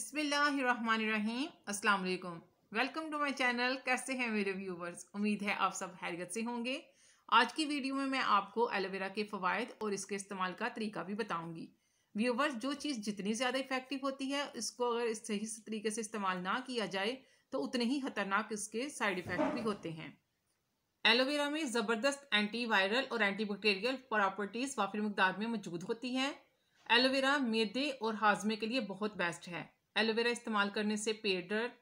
बिसमीम अस्सलाम वालेकुम वेलकम टू माय चैनल कैसे हैं मेरे व्यूवर्स उम्मीद है आप सब हैरियत से होंगे आज की वीडियो में मैं आपको एलोवेरा के फ़वाद और इसके इस्तेमाल का तरीका भी बताऊंगी व्यूवर्स जो चीज़ जितनी ज़्यादा इफ़ेक्टिव होती है इसको अगर इस सही तरीके से इस्तेमाल ना किया जाए तो उतने ही खतरनाक इसके साइड इफ़ेक्ट भी होते हैं एलोवेरा में ज़बरदस्त एंटीवायरल और एंटीबैक्टीरियल प्रॉपर्टीज़ वाफिर मकदार में मौजूद होती हैं एलोवेरा मेदे और हाजमे के लिए बहुत बेस्ट है एलोवेरा इस्तेमाल करने से पेट दर्द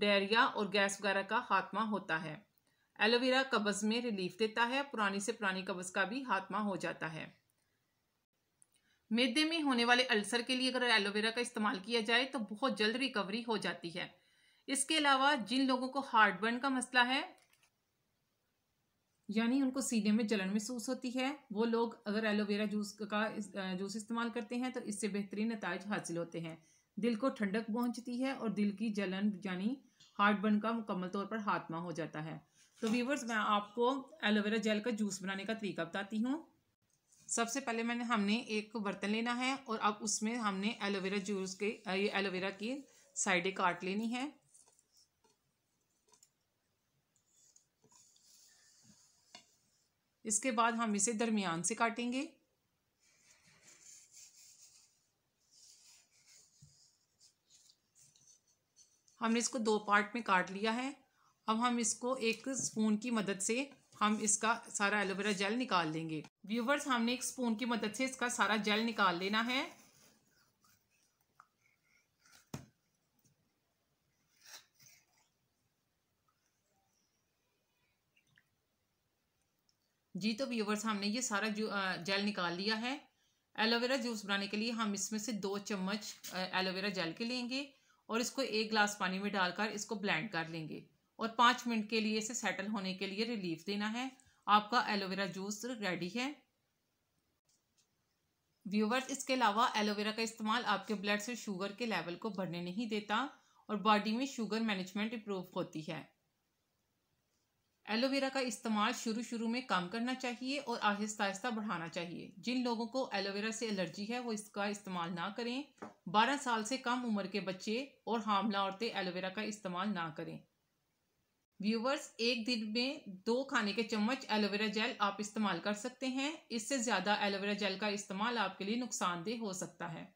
डायरिया और गैस वगैरह का खात्मा होता है एलोवेरा कब्ज़ में रिलीफ देता है पुरानी से पुरानी कब्ज़ का भी खात्मा हो जाता है मेदे में होने वाले अल्सर के लिए अगर एलोवेरा का इस्तेमाल किया जाए तो बहुत जल्द रिकवरी हो जाती है इसके अलावा जिन लोगों को हार्ट बर्न का मसला है यानी उनको सीने में जलन महसूस होती है वो लोग अगर एलोवेरा जूस का जूस इस्तेमाल करते हैं तो इससे बेहतरीन नतज हासिल होते हैं दिल को ठंडक पहुंचती है और दिल की जलन यानी हार्ट बर्न का मुकम्मल तौर पर हाथमा हो जाता है तो व्यूवर्स मैं आपको एलोवेरा जेल का जूस बनाने का तरीका बताती हूँ सबसे पहले मैंने हमने एक बर्तन लेना है और अब उसमें हमने एलोवेरा जूस के ये एलोवेरा की साइडें काट लेनी है इसके बाद हम इसे दरमियान से काटेंगे हमने इसको दो पार्ट में काट लिया है अब हम इसको एक स्पून की मदद से हम इसका सारा एलोवेरा जेल निकाल लेंगे व्यूवर्स हमने एक स्पून की मदद से इसका सारा जेल निकाल लेना है जी तो व्यूवर्स हमने ये सारा जेल निकाल लिया है एलोवेरा जूस बनाने के लिए हम इसमें से दो चम्मच एलोवेरा जेल के लेंगे और इसको एक ग्लास पानी में डालकर इसको ब्लेंड कर लेंगे और पाँच मिनट के लिए इसे सेटल होने के लिए रिलीफ देना है आपका एलोवेरा जूस रेडी है व्यूवर्स इसके अलावा एलोवेरा का इस्तेमाल आपके ब्लड से शुगर के लेवल को बढ़ने नहीं देता और बॉडी में शुगर मैनेजमेंट इम्प्रूव होती है एलोवेरा का इस्तेमाल शुरू शुरू में कम करना चाहिए और आहिस्ता आहिस्ता बढ़ाना चाहिए जिन लोगों को एलोवेरा से एलर्जी है वो इसका इस्तेमाल ना करें 12 साल से कम उम्र के बच्चे और हामला औरतें एलोवेरा का इस्तेमाल ना करें व्यूवर्स एक दिन में दो खाने के चम्मच एलोवेरा जेल आप इस्तेमाल कर सकते हैं इससे ज़्यादा एलोवेरा जेल का इस्तेमाल आपके लिए नुकसानदेह हो सकता है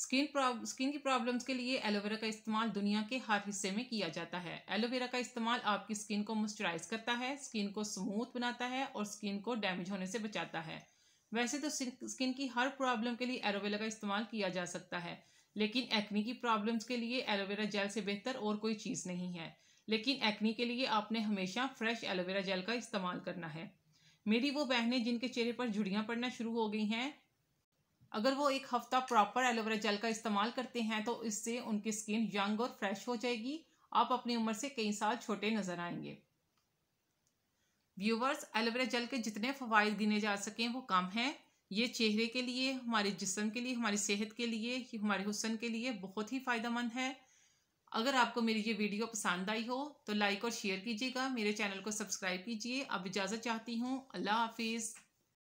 स्किन स्किन की प्रॉब्लम्स के लिए एलोवेरा का इस्तेमाल दुनिया के हर हिस्से में किया जाता है एलोवेरा का इस्तेमाल आपकी स्किन को मॉइस्चराइज करता है स्किन को स्मूथ बनाता है और स्किन को डैमेज होने से बचाता है वैसे तो स्किन की हर प्रॉब्लम के लिए एलोवेरा का इस्तेमाल किया जा सकता है लेकिन एक्नी की प्रॉब्लम्स के लिए एलोवेरा जेल से बेहतर और कोई चीज़ नहीं है लेकिन एक्नी के लिए आपने हमेशा फ्रेश एलोवेरा जेल का इस्तेमाल करना है मेरी वो बहनें जिनके चेहरे पर झुड़ियाँ पड़ना शुरू हो गई हैं अगर वो एक हफ्ता प्रॉपर एलोवेरा जेल का इस्तेमाल करते हैं तो इससे उनकी स्किन यंग और फ्रेश हो जाएगी आप अपनी उम्र से कई साल छोटे नजर आएंगे व्यूवर्स एलोवेरा जेल के जितने फवायद गिने जा सकें वो कम हैं ये चेहरे के लिए हमारे जिसम के लिए हमारी सेहत के लिए हमारे हुसन के लिए बहुत ही फ़ायदेमंद है अगर आपको मेरी ये वीडियो पसंद आई हो तो लाइक और शेयर कीजिएगा मेरे चैनल को सब्सक्राइब कीजिए अब इजाज़त चाहती हूँ अल्लाह हाफिज़